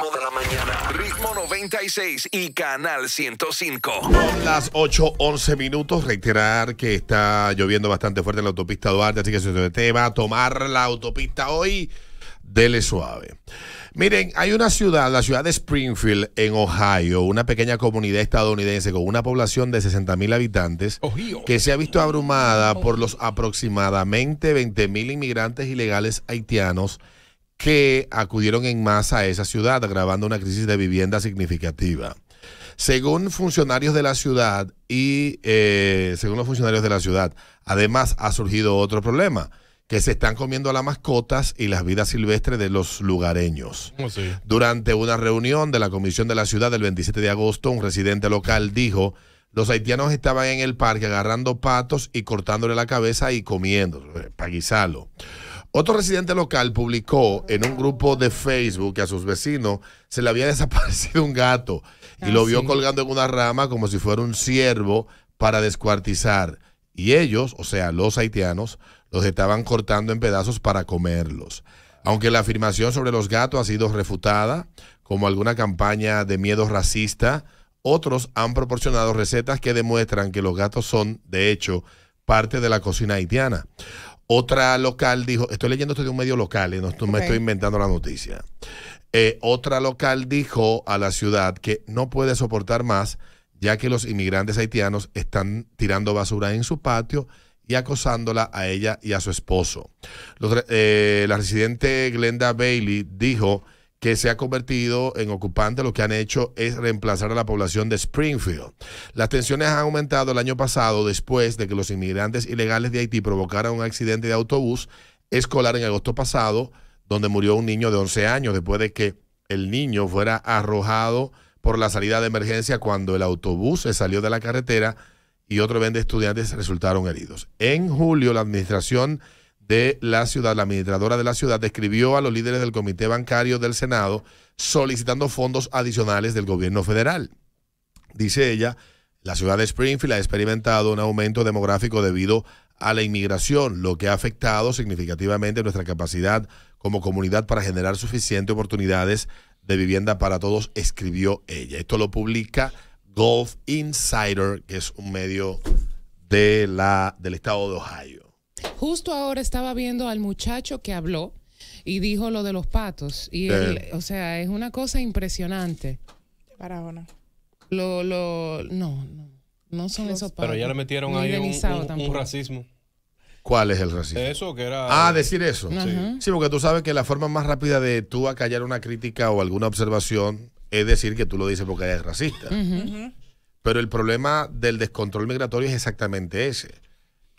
ritmo de la mañana. Ritmo 96 y Canal 105. Son las 8.11 minutos. Reiterar que está lloviendo bastante fuerte en la autopista Duarte, así que si usted va a tomar la autopista hoy, dele suave. Miren, hay una ciudad, la ciudad de Springfield, en Ohio, una pequeña comunidad estadounidense con una población de 60.000 habitantes, que se ha visto abrumada por los aproximadamente 20.000 inmigrantes ilegales haitianos que acudieron en masa a esa ciudad, agravando una crisis de vivienda significativa. Según funcionarios de la ciudad y eh, según los funcionarios de la ciudad, además ha surgido otro problema que se están comiendo las mascotas y las vidas silvestres de los lugareños. Durante una reunión de la Comisión de la Ciudad del 27 de agosto, un residente local dijo, los haitianos estaban en el parque agarrando patos y cortándole la cabeza y comiendo, para guisarlo. Otro residente local publicó en un grupo de Facebook que a sus vecinos se le había desaparecido un gato y ah, lo vio colgando en una rama como si fuera un ciervo para descuartizar. Y ellos, o sea, los haitianos, los estaban cortando en pedazos para comerlos. Aunque la afirmación sobre los gatos ha sido refutada, como alguna campaña de miedo racista, otros han proporcionado recetas que demuestran que los gatos son, de hecho, parte de la cocina haitiana. Otra local dijo, estoy leyendo esto de un medio local, y no me estoy inventando la noticia. Eh, otra local dijo a la ciudad que no puede soportar más, ya que los inmigrantes haitianos están tirando basura en su patio y acosándola a ella y a su esposo. Eh, la residente Glenda Bailey dijo que se ha convertido en ocupante, lo que han hecho es reemplazar a la población de Springfield. Las tensiones han aumentado el año pasado después de que los inmigrantes ilegales de Haití provocaran un accidente de autobús escolar en agosto pasado, donde murió un niño de 11 años después de que el niño fuera arrojado por la salida de emergencia cuando el autobús se salió de la carretera y otro 20 estudiantes resultaron heridos. En julio, la administración de la ciudad, la administradora de la ciudad, escribió a los líderes del Comité Bancario del Senado solicitando fondos adicionales del gobierno federal. Dice ella, la ciudad de Springfield ha experimentado un aumento demográfico debido a la inmigración, lo que ha afectado significativamente nuestra capacidad como comunidad para generar suficientes oportunidades de vivienda para todos, escribió ella. Esto lo publica Golf Insider, que es un medio de la, del estado de Ohio. Justo ahora estaba viendo al muchacho que habló y dijo lo de los patos. Y o sea, es una cosa impresionante. Lo, lo, no, no, no son esos patos. Pero ya le metieron ahí un, racismo. ¿Cuál es el racismo? Eso que era. Ah, decir eso. Sí. porque tú sabes que la forma más rápida de tú acallar una crítica o alguna observación es decir que tú lo dices porque eres racista. Pero el problema del descontrol migratorio es exactamente ese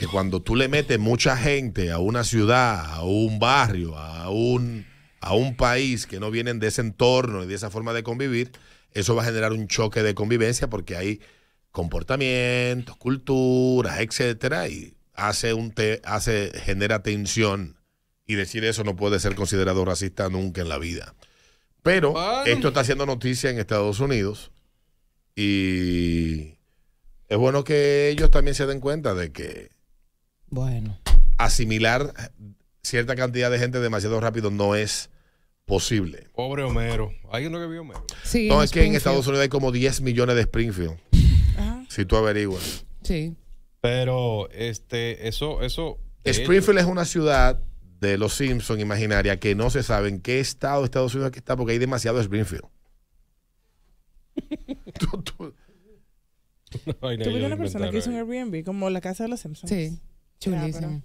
que cuando tú le metes mucha gente a una ciudad, a un barrio, a un, a un país que no vienen de ese entorno y de esa forma de convivir, eso va a generar un choque de convivencia porque hay comportamientos, culturas, etcétera, y hace un hace, genera tensión. Y decir eso no puede ser considerado racista nunca en la vida. Pero esto está haciendo noticia en Estados Unidos. Y es bueno que ellos también se den cuenta de que bueno. Asimilar cierta cantidad de gente demasiado rápido no es posible. Pobre Homero. Hay uno que vio Homero. Sí, no, es que en Estados Unidos hay como 10 millones de Springfield. Ajá. Si tú averiguas. Sí. Pero este, eso, eso. Springfield es una ciudad de los Simpson imaginaria que no se sabe en qué estado de Estados Unidos que está porque hay demasiado Springfield. tú, tú. una persona que hizo un Airbnb como la casa de los Simpsons. Sí. Chulísimo.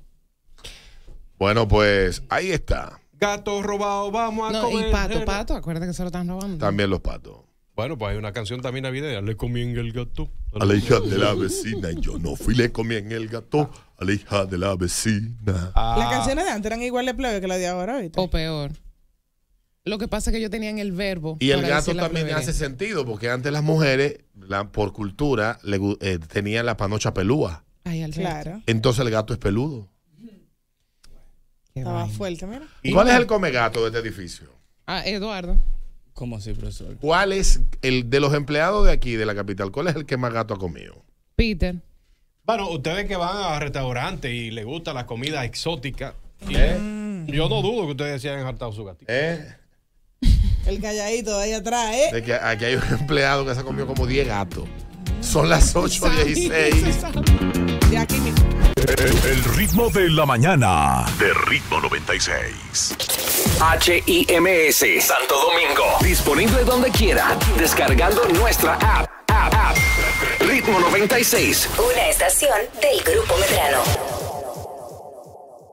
Bueno, pues ahí está. Gato robado, vamos a no, Y pato, pato, acuérdate que se lo están robando. También los patos. Bueno, pues hay una canción también navideña. Le comí el gato. A la hija de la vecina. Y yo no fui, le comí en el gato. A la hija de la vecina. Ah. Las canciones de antes eran igual de plebe que las de ahora, ¿viste? O peor. Lo que pasa es que yo tenía en el verbo. Y el gato también hace sentido, porque antes las mujeres, por cultura, eh, tenían la panocha pelúa claro. Entonces el gato es peludo. Estaba fuerte, mira. ¿Y cuál es el come gato de este edificio? Ah, Eduardo. ¿Cómo así, profesor? ¿Cuál es el de los empleados de aquí, de la capital? ¿Cuál es el que más gato ha comido? Peter. Bueno, ustedes que van a restaurantes y les gusta la comida exótica, ¿Eh? ¿eh? yo no dudo que ustedes se hayan hartado su gatito. ¿Eh? El calladito de ahí atrás, ¿eh? aquí hay un empleado que se ha comido como 10 gatos. Son las 8.16. El, ritmo de la mañana. De ritmo 96. HIMS Santo Domingo. Disponible donde quiera. Descargando nuestra app. App, Ritmo 96. Una estación del Grupo Medrano.